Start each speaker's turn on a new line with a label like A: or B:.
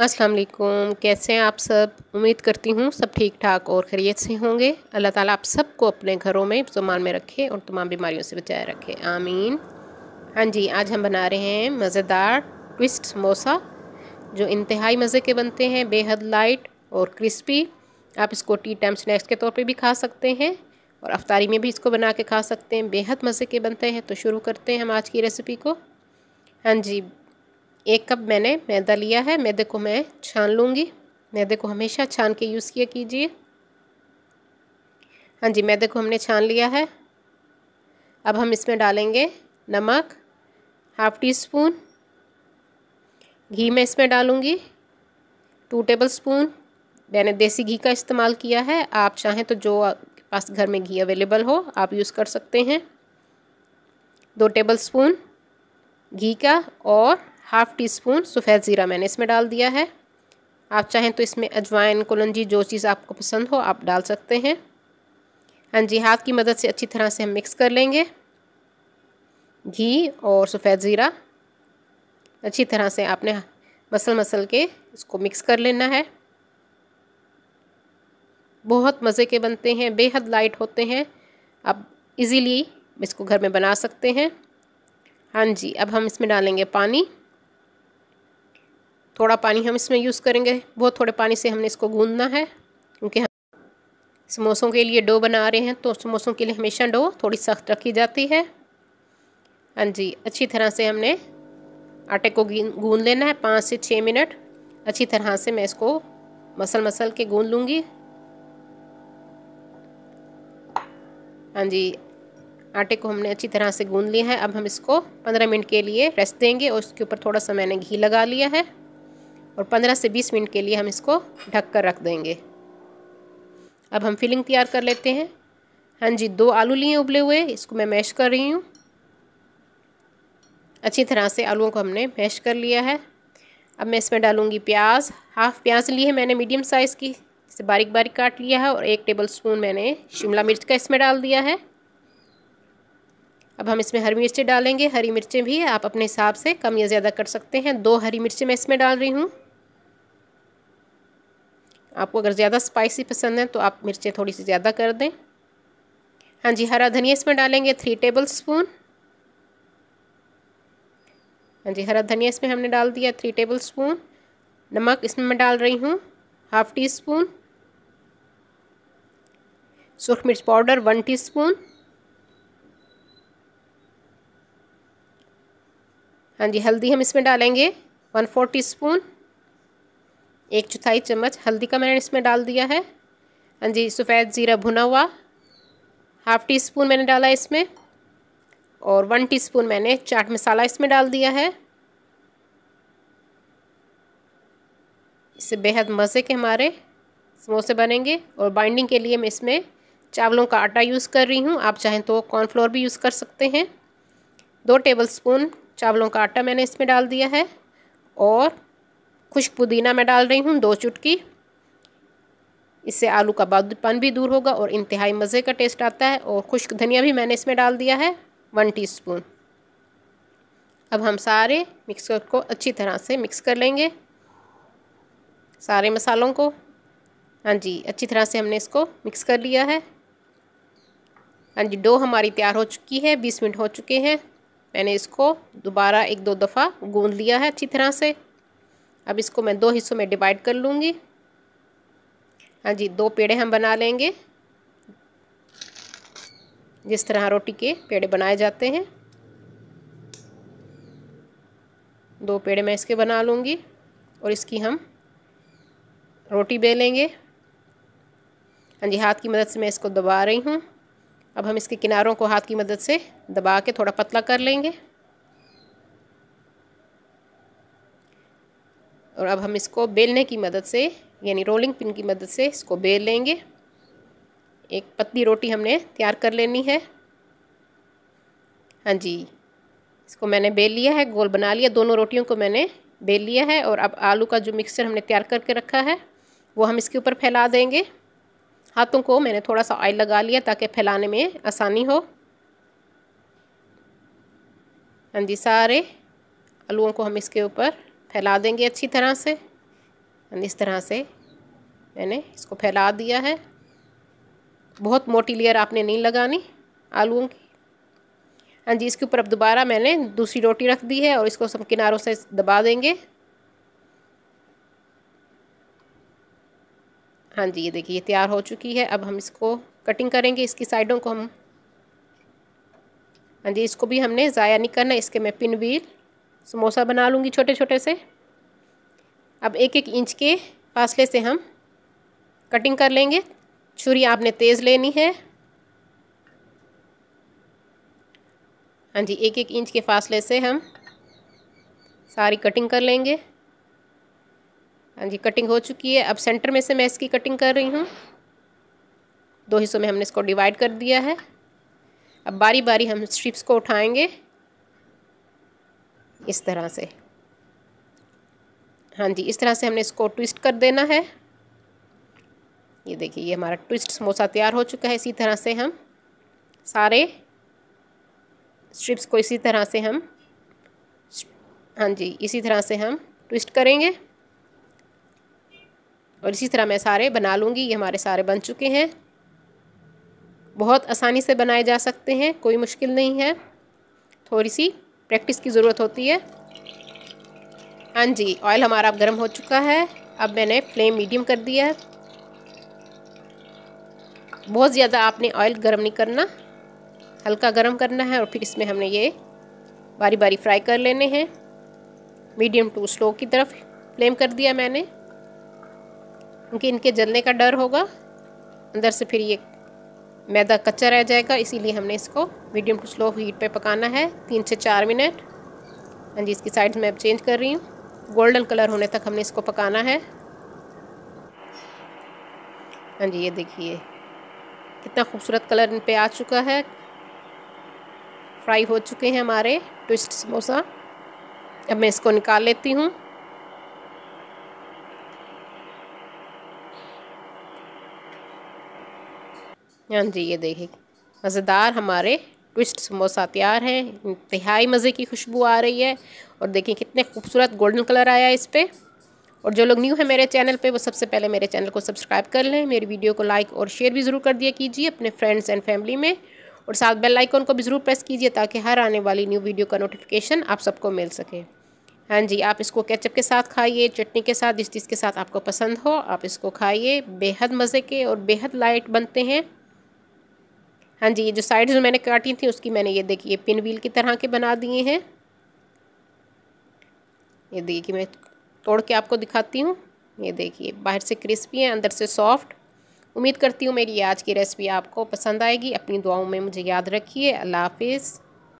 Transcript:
A: अस्सलाम वालेकुम कैसे हैं आप सब उम्मीद करती हूँ सब ठीक ठाक और खरीत से होंगे अल्लाह ताला आप सबको अपने घरों में जुमान में रखे और तमाम बीमारियों से बचाए रखे आमीन हाँ जी आज हम बना रहे हैं मज़ेदार ट्विस्ट समोसा जो इंतहाई मज़े के बनते हैं बेहद लाइट और क्रिस्पी आप इसको टी टाइम स्नैक्स के तौर पर भी खा सकते हैं और अफ्तारी में भी इसको बना के खा सकते हैं बेहद मज़े के बनते हैं तो शुरू करते हैं हम आज की रेसिपी को हाँ जी एक कप मैंने मैदा लिया है मैदे को मैं छान लूँगी मैदे को हमेशा छान के यूज़ किया कीजिए हाँ जी मैदे को हमने छान लिया है अब हम इसमें डालेंगे नमक हाफ टी स्पून घी मैं इसमें डालूँगी टू टेबल स्पून मैंने देसी घी का इस्तेमाल किया है आप चाहें तो जो आपके पास घर में घी अवेलेबल हो आप यूज़ कर सकते हैं दो टेबल स्पून घी का और हाफ़ टी स्पून सफ़ेद ज़ीरा मैंने इसमें डाल दिया है आप चाहें तो इसमें अजवाइन कुलंजी जो चीज़ आपको पसंद हो आप डाल सकते हैं हाँ जी हाथ की मदद से अच्छी तरह से हम मिक्स कर लेंगे घी और सफ़ेद ज़ीरा अच्छी तरह से आपने मसल मसल के इसको मिक्स कर लेना है बहुत मज़े के बनते हैं बेहद लाइट होते हैं आप इजीली इसको घर में बना सकते हैं हाँ जी अब हम इसमें डालेंगे पानी थोड़ा पानी हम इसमें यूज़ करेंगे बहुत थोड़े पानी से हमने इसको गूंदना है क्योंकि हम समोसों के लिए डो बना रहे हैं तो समोसों के लिए हमेशा डो थोड़ी सख्त रखी जाती है हाँ जी अच्छी तरह से हमने आटे को गूंद लेना है पाँच से छः मिनट अच्छी तरह से मैं इसको मसल मसल के गूंद लूँगी हाँ जी आटे को हमने अच्छी तरह से गूंद लिया है अब हम इसको पंद्रह मिनट के लिए रेस्ट देंगे और उसके ऊपर थोड़ा सा मैंने घी लगा लिया है और 15 से 20 मिनट के लिए हम इसको ढक कर रख देंगे अब हम फिलिंग तैयार कर लेते हैं हाँ जी दो आलू लिए उबले हुए इसको मैं मैश कर रही हूँ अच्छी तरह से आलूओं को हमने मैश कर लिया है अब मैं इसमें डालूँगी प्याज हाफ प्याज ली है मैंने मीडियम साइज़ की इसे बारीक बारीक काट लिया है और एक टेबल स्पून मैंने शिमला मिर्च का इसमें डाल दिया है अब हम इसमें हरी मिर्चें डालेंगे हरी मिर्चें भी आप अपने हिसाब से कम या ज़्यादा कर सकते हैं दो हरी मिर्चें मैं इसमें डाल रही हूँ आपको अगर ज़्यादा स्पाइसी पसंद है तो आप मिर्चें थोड़ी सी ज़्यादा कर दें हाँ जी हरा धनिया इसमें डालेंगे थ्री टेबल स्पून हाँ जी हरा धनिया इसमें हमने डाल दिया थ्री टेबल स्पून नमक इसमें मैं डाल रही हूँ हाफ टी स्पून सूख मिर्च पाउडर वन टी स्पून हाँ जी हल्दी हम इसमें डालेंगे वन फोर टी स्पून एक चौथाई चम्मच हल्दी का मैंने इसमें डाल दिया है हाँ जी सफ़ेद ज़ीरा भुना हुआ हाफ़ टी स्पून मैंने डाला इसमें और वन टीस्पून मैंने चाट मसाला इसमें डाल दिया है इससे बेहद मज़े के हमारे समोसे बनेंगे और बाइंडिंग के लिए मैं इसमें चावलों का आटा यूज़ कर रही हूँ आप चाहें तो कॉर्नफ्लोर भी यूज़ कर सकते हैं दो टेबल स्पून चावलों का आटा मैंने इसमें डाल दिया है और खुश्क पुदीना मैं डाल रही हूँ दो चुटकी इससे आलू का बादपन भी दूर होगा और इंतहाई मज़े का टेस्ट आता है और खुश्क धनिया भी मैंने इसमें डाल दिया है वन टी अब हम सारे मिक्सर को अच्छी तरह से मिक्स कर लेंगे सारे मसालों को हाँ जी अच्छी तरह से हमने इसको मिक्स कर लिया है हाँ जी डो हमारी तैयार हो चुकी है बीस मिनट हो चुके हैं मैंने इसको दोबारा एक दो दफ़ा गूंद लिया है अच्छी तरह से अब इसको मैं दो हिस्सों में डिवाइड कर लूँगी हाँ जी दो पेड़े हम बना लेंगे जिस तरह रोटी के पेड़े बनाए जाते हैं दो पेड़े मैं इसके बना लूँगी और इसकी हम रोटी बेलेंगे हाँ जी हाथ की मदद से मैं इसको दबा रही हूँ अब हम इसके किनारों को हाथ की मदद से दबा के थोड़ा पतला कर लेंगे और अब हम इसको बेलने की मदद से यानी रोलिंग पिन की मदद से इसको बेल लेंगे एक पतली रोटी हमने तैयार कर लेनी है हाँ जी इसको मैंने बेल लिया है गोल बना लिया दोनों रोटियों को मैंने बेल लिया है और अब आलू का जो मिक्सचर हमने तैयार करके रखा है वो हम इसके ऊपर फैला देंगे हाथों को मैंने थोड़ा सा ऑयल लगा लिया ताकि फैलाने में आसानी हो हाँ जी सारे आलूओं को हम इसके ऊपर फैला देंगे अच्छी तरह से इस तरह से मैंने इसको फैला दिया है बहुत मोटी लेयर आपने नहीं लगानी आलूओं की हाँ जी इसके ऊपर अब दोबारा मैंने दूसरी रोटी रख दी है और इसको सब किनारों से दबा देंगे हाँ जी ये देखिए ये तैयार हो चुकी है अब हम इसको कटिंग करेंगे इसकी साइडों को हम हाँ जी इसको भी हमने ज़ाया नहीं करना इसके मैं पिन व्हील समोसा बना लूँगी छोटे छोटे से अब एक एक इंच के फासले से हम कटिंग कर लेंगे छुरी आपने तेज़ लेनी है हाँ जी एक एक इंच के फासले से हम सारी कटिंग कर लेंगे हाँ जी कटिंग हो चुकी है अब सेंटर में से मैं इसकी कटिंग कर रही हूँ दो हिस्सों में हमने इसको डिवाइड कर दिया है अब बारी बारी हम स्ट्रिप्स को उठाएंगे इस तरह से हाँ जी इस तरह से हमने इसको ट्विस्ट कर देना है ये देखिए ये हमारा ट्विस्ट समोसा तैयार हो चुका है इसी तरह से हम सारे स्ट्रिप्स को इसी तरह से हम हाँ जी इसी तरह से हम ट्विस्ट करेंगे और इसी तरह मैं सारे बना लूँगी ये हमारे सारे बन चुके हैं बहुत आसानी से बनाए जा सकते हैं कोई मुश्किल नहीं है थोड़ी सी प्रैक्टिस की ज़रूरत होती है हाँ जी ऑयल हमारा गर्म हो चुका है अब मैंने फ्लेम मीडियम कर दिया है बहुत ज़्यादा आपने ऑयल गर्म नहीं करना हल्का गर्म करना है और फिर इसमें हमने ये बारी बारी फ्राई कर लेने हैं मीडियम टू स्लो की तरफ फ्लेम कर दिया मैंने क्योंकि इनके जलने का डर होगा अंदर से फिर ये मैदा कच्चा रह जाएगा इसीलिए हमने इसको मीडियम टू स्लो हीट पे पकाना है तीन से चार मिनट हाँ जी इसकी साइड्स मैं अब चेंज कर रही हूँ गोल्डन कलर होने तक हमने इसको पकाना है हाँ जी ये देखिए कितना खूबसूरत कलर इन पर आ चुका है फ्राई हो चुके हैं हमारे ट्विस्ट समोसा अब मैं इसको निकाल लेती हूँ हाँ जी ये देखिए मज़ेदार हमारे ट्विस्ट समोसा तैयार हैं इंतहाई मज़े की खुशबू आ रही है और देखिए कितने खूबसूरत गोल्डन कलर आया है इस पर और जो लोग न्यू है मेरे चैनल पे वो सबसे पहले मेरे चैनल को सब्सक्राइब कर लें मेरी वीडियो को लाइक और शेयर भी ज़रूर कर दिया कीजिए अपने फ्रेंड्स एंड फैमिली में और साथ बेल आइकॉन को भी ज़रूर प्रेस कीजिए ताकि हर आने वाली न्यू वीडियो का नोटिफिकेशन आप सबको मिल सके हाँ जी आप इसको केचप के साथ खाइए चटनी के साथ जिस चीज़ के साथ आपको पसंद हो आप इसको खाइए बेहद मज़े के और बेहद लाइट बनते हैं हाँ जी ये जो साइड्स मैंने काटी थी उसकी मैंने ये देखिए पिन व्हील की तरह के बना दिए हैं ये देखिए मैं तोड़ के आपको दिखाती हूँ ये देखिए बाहर से क्रिस्पी है अंदर से सॉफ्ट उम्मीद करती हूँ मेरी आज की रेसिपी आपको पसंद आएगी अपनी दुआओं में मुझे याद रखिए अल्लाह हाफिज़